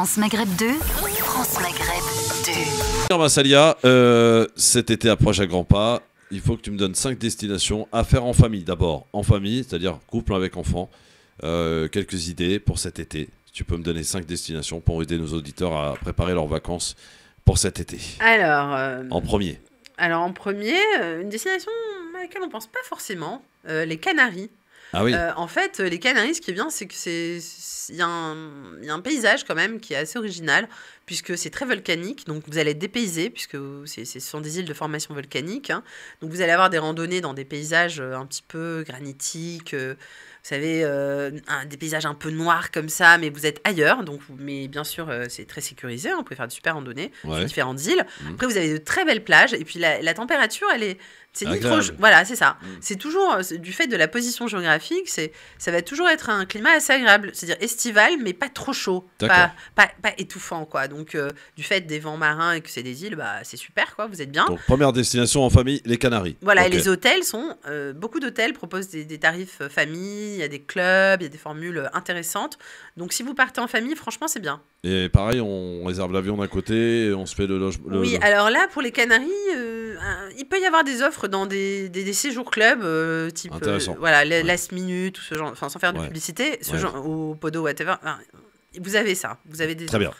France Maghreb 2. France Maghreb 2. Massalia, euh, cet été approche à grands pas. Il faut que tu me donnes 5 destinations à faire en famille d'abord. En famille, c'est-à-dire couple avec enfant, euh, quelques idées pour cet été. Tu peux me donner 5 destinations pour aider nos auditeurs à préparer leurs vacances pour cet été. Alors. Euh, en premier. Alors en premier, une destination à laquelle on pense pas forcément les Canaries. Ah euh, en fait, les Canaries, ce qui est bien, c'est que c'est y, a un paysage quand même qui est assez original, puisque c'est très volcanique, donc vous allez être puisque ce sont des îles de formation volcanique. Hein. donc vous allez avoir des randonnées dans des paysages euh, un petit peu granitiques. Euh, savez, euh, un, des paysages un peu noirs comme ça, mais vous êtes ailleurs. Donc, mais bien sûr, euh, c'est très sécurisé. on peut faire de super randonnées sur différentes îles. Mmh. Après, vous avez de très belles plages. Et puis, la, température, elle est. C'est ni trop. Voilà, c'est ça. Mmh. C'est toujours, euh, du fait de la position géographique, c'est, ça va toujours être un climat assez agréable. C'est-à-dire estival, mais pas trop chaud. Pas, pas, étouffant, quoi. Donc, du fait des vents marins et que c'est des îles, bah, c'est super, quoi. Vous êtes bien. première destination en famille, les Canaries. Voilà, et les hôtels sont. beaucoup d'hôtels proposent des, des tarifs famille il y a des clubs, il y a des formules intéressantes. Donc si vous partez en famille, franchement, c'est bien. Et pareil, on réserve l'avion d'un côté, on se fait le logement. Oui, alors là, pour les Canaries, euh, il peut y avoir des offres dans des, des, séjours clubs, euh, type euh, Intéressant. voilà, last minute, ou ce genre, enfin sans faire de publicité, ce genre, au podo, whatever. vous avez ça, vous avez des Très bien.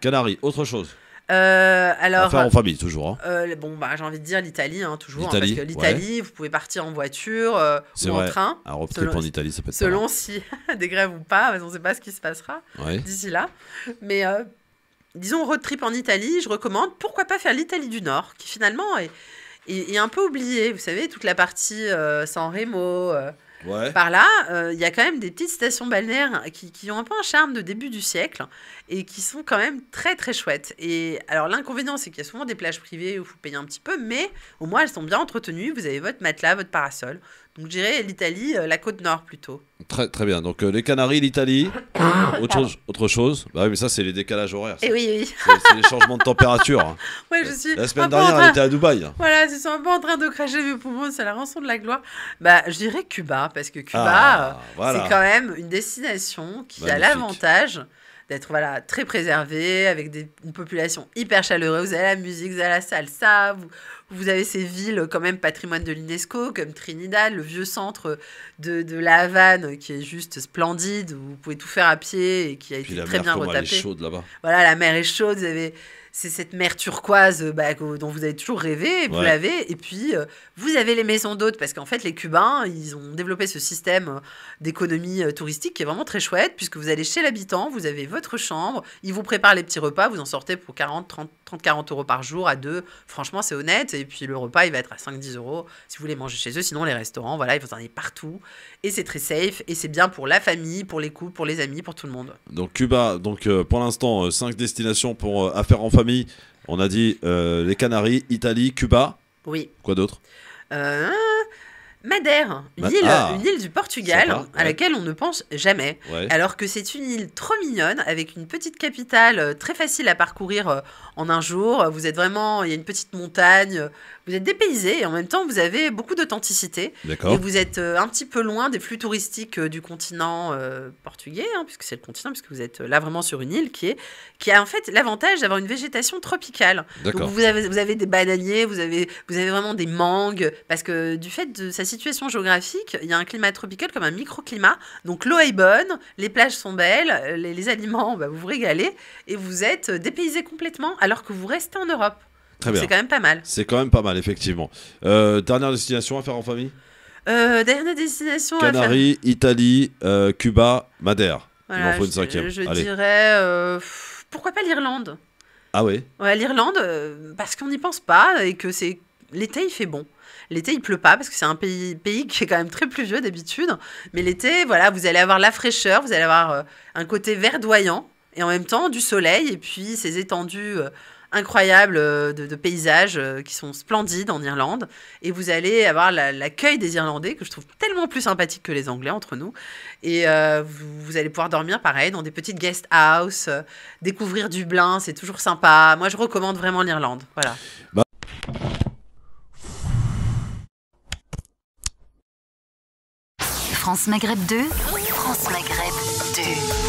Canaries, autre chose euh, alors, en famille, toujours. Hein. Euh, bon, bah, j'ai envie de dire l'Italie, hein, toujours. Hein, l'Italie, vous pouvez partir en voiture euh, ou en train. Un road trip en Italie, ça peut être Selon si des grèves ou pas, On ne sait pas ce qui se passera d'ici là. Mais euh, disons road trip en Italie, je recommande. Pourquoi pas faire l'Italie du Nord, qui finalement est, un peu oubliée. Vous savez, toute la partie sans San Remo, par là, euh, il y a quand même des petites stations balnéaires qui, qui, ont un peu un charme de début du siècle et qui sont quand même très très chouettes. Et alors l'inconvénient, c'est qu'il y a souvent des plages privées où il faut payer un petit peu, mais au moins elles sont bien entretenues. Vous avez votre matelas, votre parasol, donc je dirais l'Italie, euh, la côte nord plutôt. Très, très bien. Donc euh, les Canaries, l'Italie, ah. autre chose. Bah oui, mais ça, c'est les décalages horaires. Et eh oui, oui. C'est les changements de température. Hein. je suis. La semaine dernière, elle était à Dubaï. Voilà, ils sont un peu en train de cracher mes poumons, c'est la rançon de la gloire. Bah, je dirais Cuba, parce que Cuba, ah, euh, C'est quand même une destination qui a l'avantage d'être voilà, très préservée, avec des, une population hyper chaleureuse. Vous avez la musique, vous avez la salsa, vous, vous avez ces villes quand même patrimoine de l'UNESCO, comme Trinidad, le vieux centre de, de, la Havane, qui est juste splendide, où vous pouvez tout faire à pied et qui a été très bien retapé. La mer est chaude là-bas. Voilà, la mer est chaude. Vous avez c'est cette mer turquoise euh, bah, dont vous avez toujours rêvé, et vous l'avez. Et puis, euh, vous avez les maisons d'hôtes, parce qu'en fait, les Cubains, ils ont développé ce système euh, d'économie touristique qui est vraiment très chouette, puisque vous allez chez l'habitant, vous avez votre chambre, ils vous préparent les petits repas, vous en sortez pour 40, 30, 30 40 euros par jour à deux. Franchement, c'est honnête et puis le repas, il va être à 5-10 euros si vous voulez manger chez eux. Sinon, les restaurants, voilà, il faut en aller partout. Et c'est très safe, et c'est bien pour la famille, pour les couples, pour les amis, pour tout le monde. Donc, Cuba, donc euh, pour l'instant, 5 euh, destinations pour euh, affaires en famille. On a dit euh, les Canaries, Italie, Cuba. Oui. Quoi d'autre euh, Madère, l'île, une ah. île du Portugal à laquelle on ne pense jamais, alors que c'est une île trop mignonne avec une petite capitale euh, très facile à parcourir euh, en un jour. Vous êtes vraiment, il y a une petite montagne, euh, vous êtes dépaysé et en même temps vous avez beaucoup d'authenticité. Et vous êtes un petit peu loin des flux touristiques du continent portugais, hein, puisque c'est le continent, puisque vous êtes là vraiment sur une île qui est qui a en fait l'avantage d'avoir une végétation tropicale. Donc vous avez, vous avez des bananiers, vous avez vous avez vraiment des mangues parce que du fait de sa situation géographique, il y a un climat tropical comme un microclimat. Donc l'eau est bonne, les plages sont belles, euh, les, aliments, bah, vous vous régalez et vous êtes euh, dépaysé complètement alors que vous restez en Europe. C'est quand même pas mal. C'est quand même pas mal, effectivement. Euh, dernière destination à faire en famille Dernière destination Canaries, à faire... Italie, Cuba, Madère. il en faut une cinquième. Je, dirais. pourquoi pas l'Irlande ah oui Ouais, l'Irlande, parce qu'on n'y pense pas et que c'est l'été il fait bon. L'été il pleut pas parce que c'est un pays, qui est quand même très pluvieux d'habitude. Mais l'été, voilà, vous allez avoir la fraîcheur, vous allez avoir euh, un côté verdoyant et en même temps du soleil et puis ces étendues euh, incroyables euh, de, paysages qui sont splendides en Irlande. Et vous allez avoir l'accueil des Irlandais que je trouve tellement plus sympathique que les Anglais entre nous. Et vous, allez pouvoir dormir pareil dans des petites guest house, découvrir Dublin, c'est toujours sympa. Moi je recommande vraiment l'Irlande. Voilà. Bah, France Maghreb 2, France Maghreb 2.